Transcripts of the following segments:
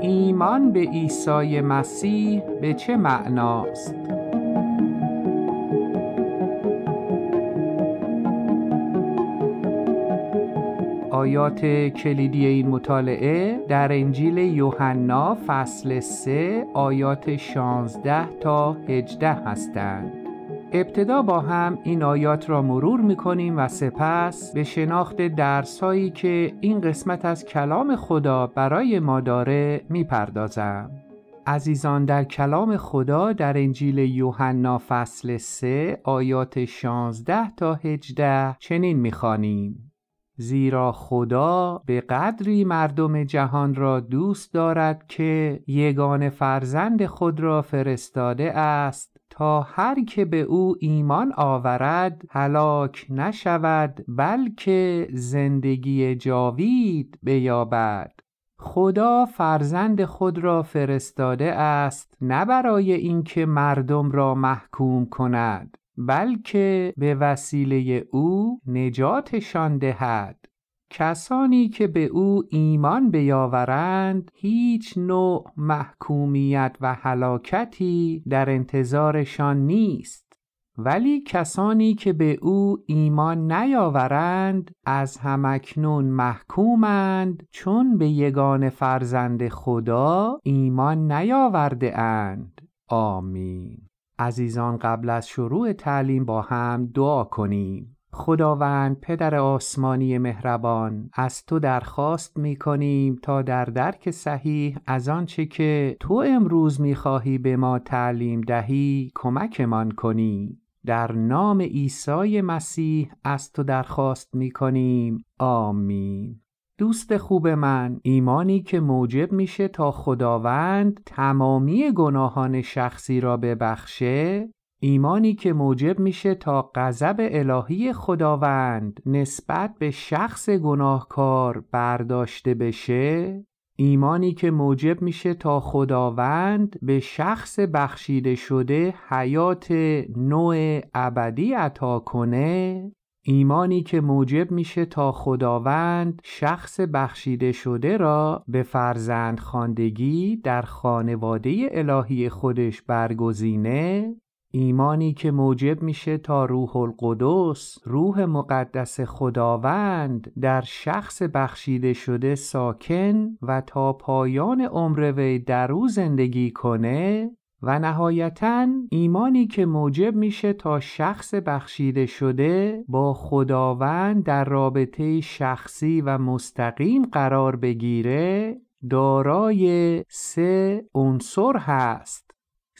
ایمان به عیسی مسیح به چه معناست؟ آیات کلیدی این مطالعه در انجیل یوحنا فصل 3 آیات 16 تا 18 هستند. ابتدا با هم این آیات را مرور می کنیم و سپس به شناخت هایی که این قسمت از کلام خدا برای ما داره می پردازم. عزیزان در کلام خدا در انجیل یوحنا فصل 3 آیات 16 تا 18 چنین میخوانیم زیرا خدا به قدری مردم جهان را دوست دارد که یگان فرزند خود را فرستاده است تا هر که به او ایمان آورد هلاک نشود بلکه زندگی جاوید بیابد خدا فرزند خود را فرستاده است نه برای اینکه مردم را محکوم کند بلکه به وسیله او نجاتشان دهد کسانی که به او ایمان بیاورند هیچ نوع محکومیت و هلاکتی در انتظارشان نیست ولی کسانی که به او ایمان نیاورند از همکنون محکومند چون به یگان فرزند خدا ایمان نیاورده اند آمین عزیزان قبل از شروع تعلیم با هم دعا کنیم خداوند پدر آسمانی مهربان از تو درخواست می کنیم تا در درک صحیح از آنچه که تو امروز می خواهی به ما تعلیم دهی کمکمان کنی در نام عیسی مسیح از تو درخواست می کنیم آمین دوست خوب من ایمانی که موجب میشه تا خداوند تمامی گناهان شخصی را ببخشه ایمانی که موجب میشه تا غضب الهی خداوند نسبت به شخص گناهکار برداشته بشه ایمانی که موجب میشه تا خداوند به شخص بخشیده شده حیات نوع ابدی عطا کنه ایمانی که موجب میشه تا خداوند شخص بخشیده شده را به فرزند خاندگی در خانواده الهی خودش برگزینه ایمانی که موجب میشه تا روح القدس روح مقدس خداوند در شخص بخشیده شده ساکن و تا پایان عمر وی در او زندگی کنه و نهایتا ایمانی که موجب میشه تا شخص بخشیده شده با خداوند در رابطه شخصی و مستقیم قرار بگیره دارای سه عنصر هست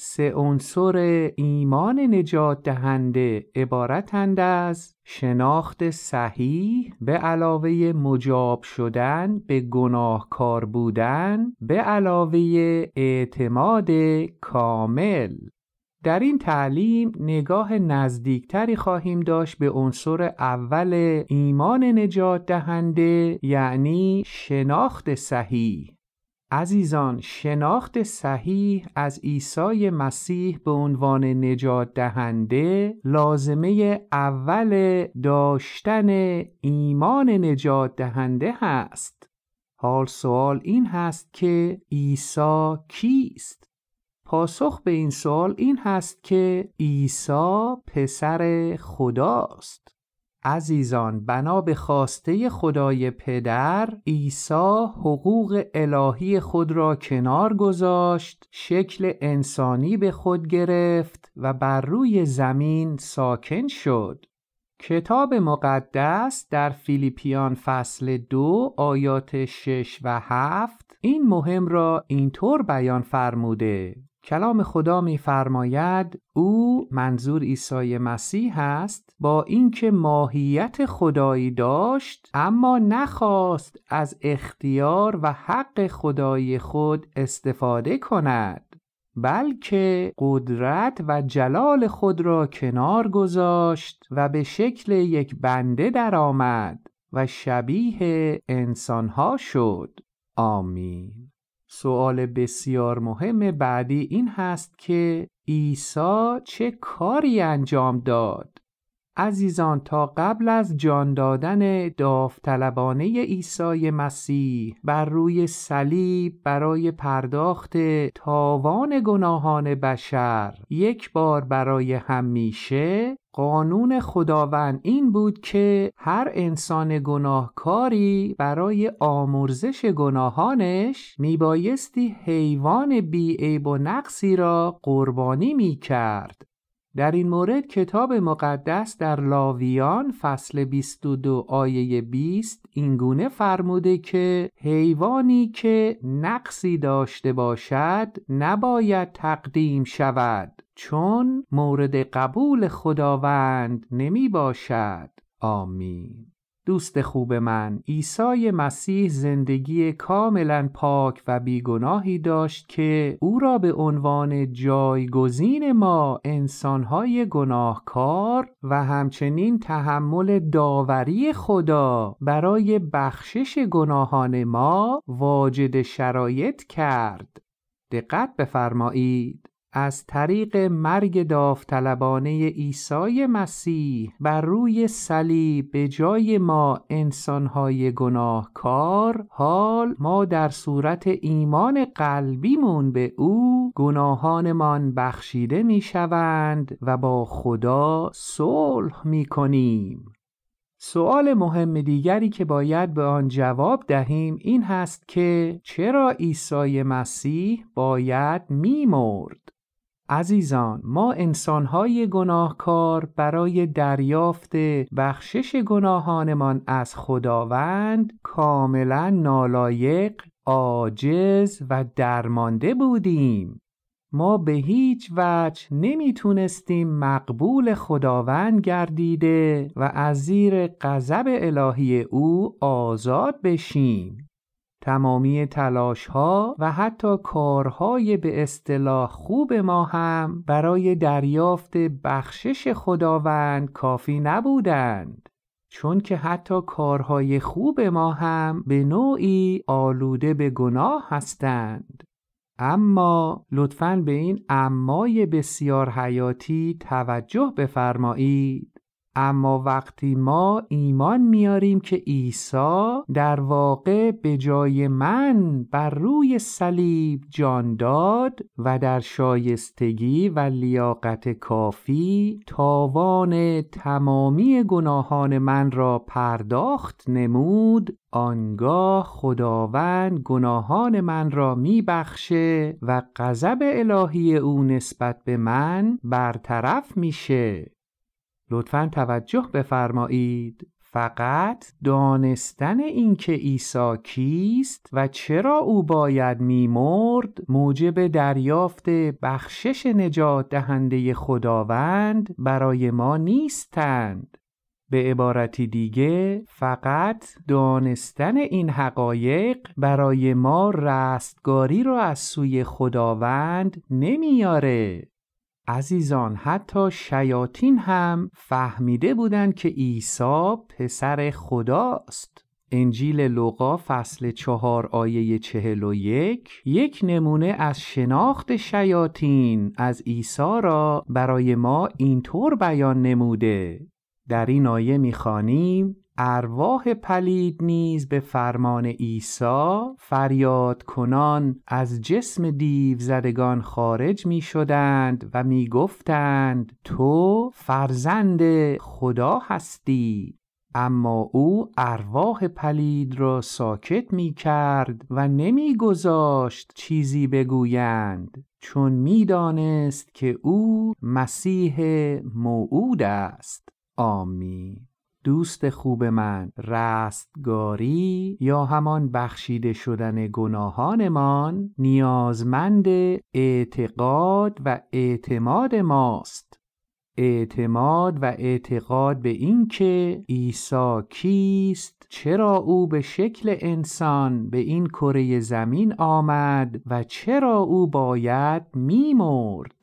سه عنصر ایمان نجات دهنده عبارتند از شناخت صحیح به علاوه مجاب شدن به گناهکار بودن به علاوه اعتماد کامل در این تعلیم نگاه نزدیکتری خواهیم داشت به عنصر اول ایمان نجات دهنده یعنی شناخت صحیح عزیزان شناخت صحیح از عیسی مسیح به عنوان نجات دهنده لازمه اول داشتن ایمان نجات دهنده هست. حال سوال این هست که عیسی کیست؟ پاسخ به این سوال این هست که عیسی پسر خداست. عزیزان بنا به خواسته خدای پدر عیسی حقوق الهی خود را کنار گذاشت شکل انسانی به خود گرفت و بر روی زمین ساکن شد کتاب مقدس در فیلیپیان فصل دو آیات 6 و 7 این مهم را اینطور بیان فرموده کلام خدا میفرماید او منظور عیسی مسیح است با اینکه ماهیت خدایی داشت اما نخواست از اختیار و حق خدایی خود استفاده کند بلکه قدرت و جلال خود را کنار گذاشت و به شکل یک بنده درآمد و شبیه انسانها شد آمین سوال بسیار مهم بعدی این هست که عیسی چه کاری انجام داد؟ عزیزان تا قبل از جان دادن داوطلبانه عیسی مسیح بر روی صلیب برای پرداخت تاوان گناهان بشر یک بار برای همیشه قانون خداوند این بود که هر انسان گناهکاری برای آمرزش گناهانش میبایستی حیوان بیعیب و نقصی را قربانی میکرد. در این مورد کتاب مقدس در لاویان فصل 22 آیه 20 اینگونه فرموده که حیوانی که نقصی داشته باشد نباید تقدیم شود چون مورد قبول خداوند نمی باشد آمین دوست خوب من عیسی مسیح زندگی کاملا پاک و بیگناهی داشت که او را به عنوان جایگزین ما انسانهای گناهکار و همچنین تحمل داوری خدا برای بخشش گناهان ما واجد شرایط کرد دقت بفرمایید از طریق مرگ داوطلبانه عیسی مسیح بر روی صلیب به جای ما انسانهای گناهکار حال ما در صورت ایمان قلبیمون به او گناهانمان بخشیده میشوند و با خدا صلح میکنیم سوال مهم دیگری که باید به آن جواب دهیم این هست که چرا عیسی مسیح باید میمرد عزیزان ما انسانهای گناهکار برای دریافت بخشش گناهانمان از خداوند کاملا نالایق عاجز و درمانده بودیم ما به هیچ وجه نمیتونستیم مقبول خداوند گردیده و از زیر غضب الهی او آزاد بشیم تمامی تلاش ها و حتی کارهای به اصطلاح خوب ما هم برای دریافت بخشش خداوند کافی نبودند چون که حتی کارهای خوب ما هم به نوعی آلوده به گناه هستند اما لطفاً به این امای بسیار حیاتی توجه بفرمایید اما وقتی ما ایمان میاریم که عیسی در واقع به جای من بر روی صلیب جان داد و در شایستگی و لیاقت کافی تاوان تمامی گناهان من را پرداخت نمود آنگاه خداوند گناهان من را میبخشه و غضب الهی او نسبت به من برطرف میشه لطفا توجه بفرمایید فقط دانستن اینکه عیسی کیست و چرا او باید میمرد موجب دریافت بخشش نجات دهنده خداوند برای ما نیستند به عبارتی دیگه فقط دانستن این حقایق برای ما رستگاری را از سوی خداوند نمیاره عزیزان حتی شیاطین هم فهمیده بودند که عیسی پسر خداست انجیل لوقا فصل چهار آیه چهل و یک یک نمونه از شناخت شیاطین از عیسی را برای ما اینطور بیان نموده در این آیه میخوانیم ارواح پلید نیز به فرمان عیسی فریاد کنان از جسم دیو زدگان خارج می شدند و می گفتند تو فرزند خدا هستی اما او ارواح پلید را ساکت می کرد و نمی گذاشت چیزی بگویند چون می دانست که او مسیح موعود است آمین دوست خوب من رستگاری یا همان بخشیده شدن گناهانمان نیازمند اعتقاد و اعتماد ماست اعتماد و اعتقاد به اینکه عیسی کیست چرا او به شکل انسان به این کره زمین آمد و چرا او باید میمرد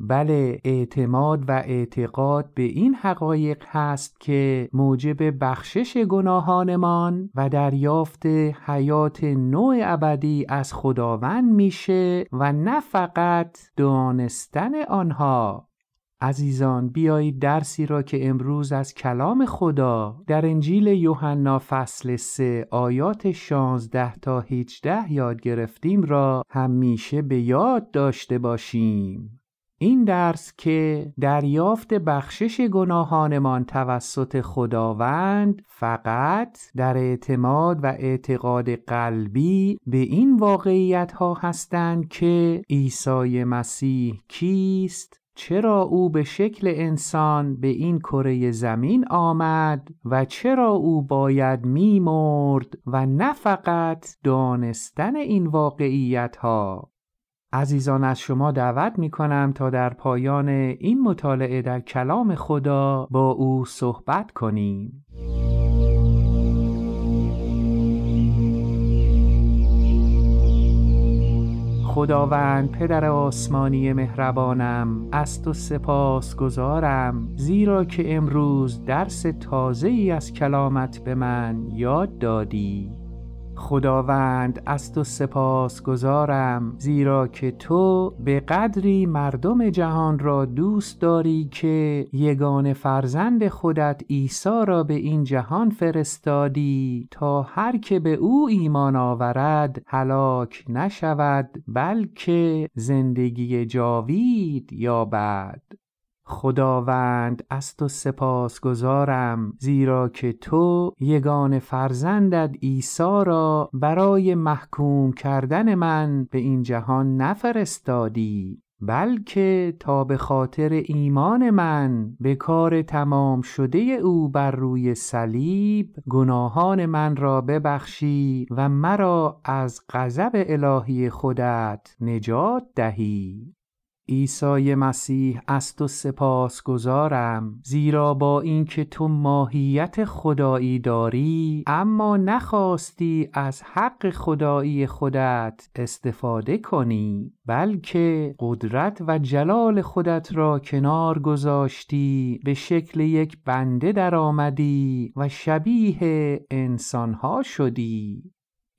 بله اعتماد و اعتقاد به این حقایق هست که موجب بخشش گناهانمان و دریافت حیات نوع ابدی از خداوند میشه و نه فقط دانستن آنها عزیزان بیایید درسی را که امروز از کلام خدا در انجیل یوحنا فصل 3 آیات 16 تا 18 یاد گرفتیم را همیشه به یاد داشته باشیم این درس که دریافت بخشش گناهانمان توسط خداوند فقط در اعتماد و اعتقاد قلبی به این واقعیت ها هستند که عیسی مسیح کیست چرا او به شکل انسان به این کره زمین آمد و چرا او باید میمرد و نه فقط دانستن این واقعیت ها عزیزان از شما دعوت می کنم تا در پایان این مطالعه در کلام خدا با او صحبت کنیم. خداوند پدر آسمانی مهربانم از تو سپاس گذارم زیرا که امروز درس تازه ای از کلامت به من یاد دادی خداوند از تو سپاس گذارم زیرا که تو به قدری مردم جهان را دوست داری که یگان فرزند خودت عیسی را به این جهان فرستادی تا هر که به او ایمان آورد هلاک نشود بلکه زندگی جاوید یابد خداوند از تو گذارم زیرا که تو یگان فرزندت عیسی را برای محکوم کردن من به این جهان نفرستادی بلکه تا به خاطر ایمان من به کار تمام شده او بر روی صلیب گناهان من را ببخشی و مرا از غضب الهی خودت نجات دهی عیسی مسیح از تو سپاس گذارم زیرا با اینکه تو ماهیت خدایی داری اما نخواستی از حق خدایی خودت استفاده کنی بلکه قدرت و جلال خودت را کنار گذاشتی به شکل یک بنده درآمدی و شبیه انسانها شدی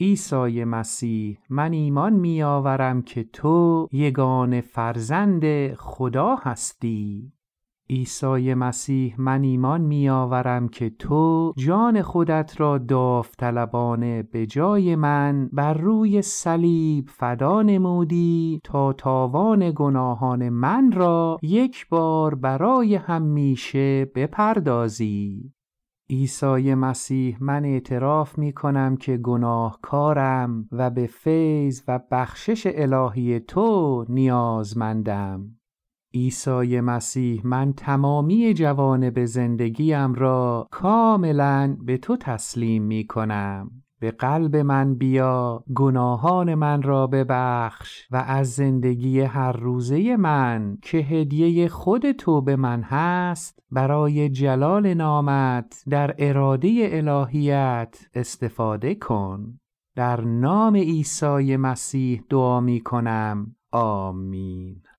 عیسی مسیح من ایمان می آورم که تو یگان فرزند خدا هستی عیسی مسیح من ایمان می آورم که تو جان خودت را داوطلبانه به جای من بر روی صلیب فدا نمودی تا تاوان گناهان من را یک بار برای همیشه بپردازی عیسی مسیح من اعتراف می کنم که گناهکارم و به فیض و بخشش الهی تو نیازمندم. عیسی مسیح من تمامی جوانب زندگیم را کاملا به تو تسلیم می کنم. به قلب من بیا گناهان من را ببخش و از زندگی هر روزه من که هدیه خود تو به من هست برای جلال نامت در اراده الهیت استفاده کن در نام عیسی مسیح دعا می کنم آمین